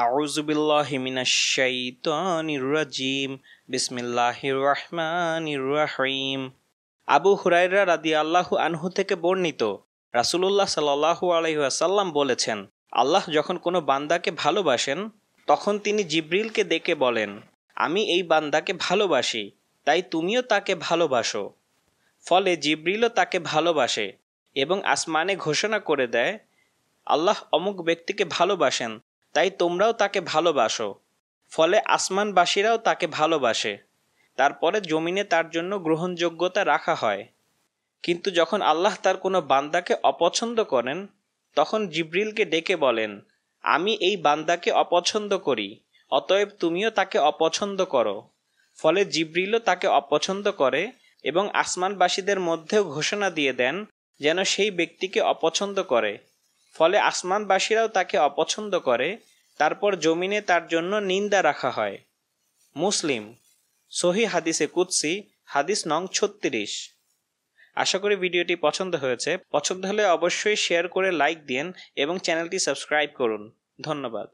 আবু হুরাইরা রাদি আল্লাহ আনহু থেকে বর্ণিত রাসুল্লাহ সাল্লাহু আলহিহাসাল্লাম বলেছেন আল্লাহ যখন কোনো বান্দাকে ভালোবাসেন তখন তিনি জিব্রিলকে ডেকে বলেন আমি এই বান্দাকে ভালোবাসি তাই তুমিও তাকে ভালোবাসো ফলে জিব্রিলও তাকে ভালোবাসে এবং আসমানে ঘোষণা করে দেয় আল্লাহ অমুক ব্যক্তিকে ভালোবাসেন তাই তোমরাও তাকে ভালোবাসো ফলে আসমানবাসীরাও তাকে ভালোবাসে তারপরে জমিনে তার জন্য গ্রহণযোগ্যতা রাখা হয় কিন্তু যখন আল্লাহ তার কোনো বান্দাকে অপছন্দ করেন তখন জিব্রিলকে ডেকে বলেন আমি এই বান্দাকে অপছন্দ করি অতএব তুমিও তাকে অপছন্দ করো ফলে জিব্রিলও তাকে অপছন্দ করে এবং আসমানবাসীদের মধ্যেও ঘোষণা দিয়ে দেন যেন সেই ব্যক্তিকে অপছন্দ করে ফলে আসমানবাসীরাও তাকে অপছন্দ করে তারপর জমিনে তার জন্য নিন্দা রাখা হয় মুসলিম সহি হাদিসে কুৎসি হাদিস নং ছত্রিশ আশা করি ভিডিওটি পছন্দ হয়েছে পছন্দ হলে অবশ্যই শেয়ার করে লাইক দিন এবং চ্যানেলটি সাবস্ক্রাইব করুন ধন্যবাদ